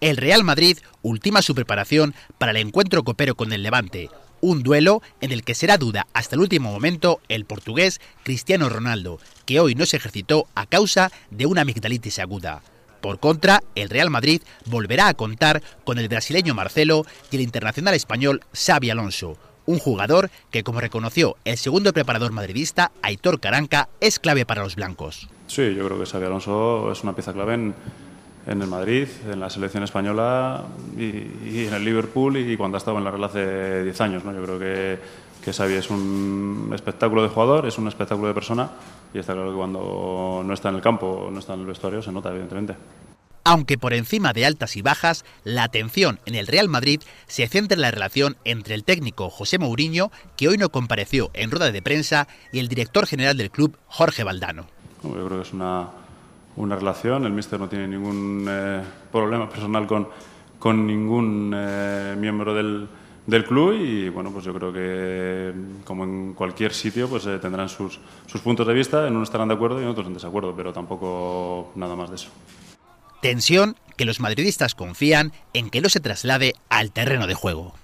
El Real Madrid ultima su preparación para el encuentro copero con el Levante, un duelo en el que será duda hasta el último momento el portugués Cristiano Ronaldo, que hoy no se ejercitó a causa de una amigdalitis aguda. Por contra, el Real Madrid volverá a contar con el brasileño Marcelo y el internacional español Xavi Alonso, un jugador que, como reconoció el segundo preparador madridista, Aitor Caranca, es clave para los blancos. Sí, yo creo que Xavi Alonso es una pieza clave en en el Madrid, en la selección española y, en el Liverpool y, cuando ha estado en la Real hace 10 años. ¿no? Yo creo que, que Xavi es un espectáculo de jugador, es un espectáculo de persona y está claro que cuando no está en el campo, no está en el vestuario, se nota evidentemente. Aunque por encima de altas y bajas, la atención en el Real Madrid se centra en la relación entre el técnico José Mourinho, que hoy no compareció en rueda de prensa, y el director general del club, Jorge Valdano. Yo creo que es una, una relación, el míster no tiene ningún eh, problema personal con, con ningún eh, miembro del, club y bueno, pues yo creo que como en cualquier sitio pues eh, tendrán sus, sus puntos de vista, en unos estarán de acuerdo y en otros en desacuerdo, pero tampoco nada más de eso. Tensión que los madridistas confían en que no se traslade al terreno de juego.